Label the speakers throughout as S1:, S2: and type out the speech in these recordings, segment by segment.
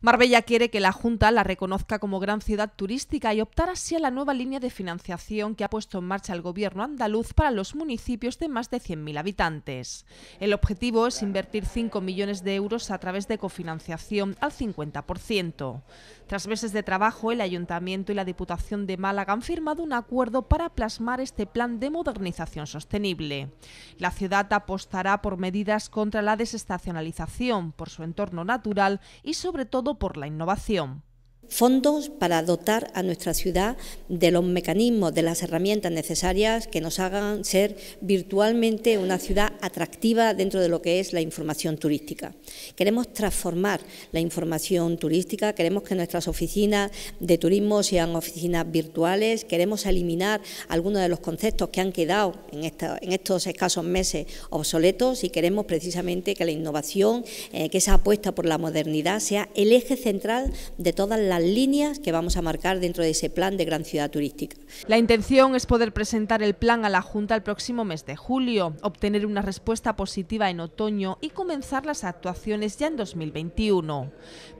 S1: Marbella quiere que la Junta la reconozca como gran ciudad turística y optar así a la nueva línea de financiación que ha puesto en marcha el Gobierno andaluz para los municipios de más de 100.000 habitantes. El objetivo es invertir 5 millones de euros a través de cofinanciación al 50%. Tras meses de trabajo, el Ayuntamiento y la Diputación de Málaga han firmado un acuerdo para plasmar este plan de modernización sostenible. La ciudad apostará por medidas contra la desestacionalización, por su entorno natural
S2: y sobre todo por la innovación fondos para dotar a nuestra ciudad de los mecanismos, de las herramientas necesarias que nos hagan ser virtualmente una ciudad atractiva dentro de lo que es la información turística. Queremos transformar la información turística, queremos que nuestras oficinas de turismo sean oficinas virtuales, queremos eliminar algunos de los conceptos que han quedado en, en estos escasos meses obsoletos y queremos precisamente que la innovación, eh, que esa apuesta por la modernidad sea el eje central de todas las líneas que vamos a marcar dentro de ese plan de gran ciudad turística. La intención es poder presentar el plan a la Junta el próximo mes de julio, obtener
S1: una respuesta positiva en otoño y comenzar las actuaciones ya en 2021.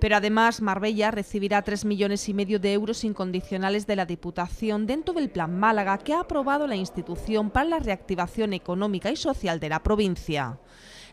S1: Pero además Marbella recibirá 3 millones y medio de euros incondicionales de la Diputación dentro del Plan Málaga que ha aprobado la institución para la reactivación económica y social de la provincia.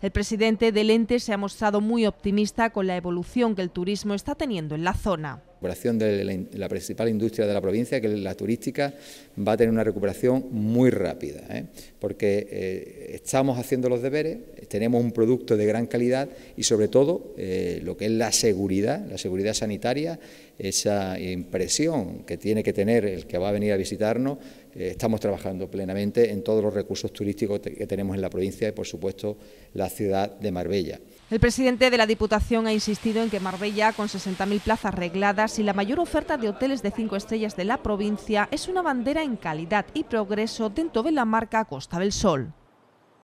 S1: El presidente del ente se ha mostrado muy optimista con la evolución que el turismo está teniendo en la zona
S3: recuperación de la, principal industria de la provincia, que es la turística, va a tener una recuperación muy rápida, ¿eh? porque eh, estamos haciendo los deberes, tenemos un producto de gran calidad y sobre todo eh, lo que es la seguridad, la seguridad sanitaria, esa impresión que tiene que tener el que va a venir a visitarnos, estamos trabajando plenamente en todos los recursos turísticos que tenemos en la provincia y por supuesto la ciudad de Marbella.
S1: El presidente de la Diputación ha insistido en que Marbella, con 60.000 plazas regladas, y la mayor oferta de hoteles de 5 estrellas de la provincia es una bandera en calidad y progreso dentro de la marca Costa del Sol.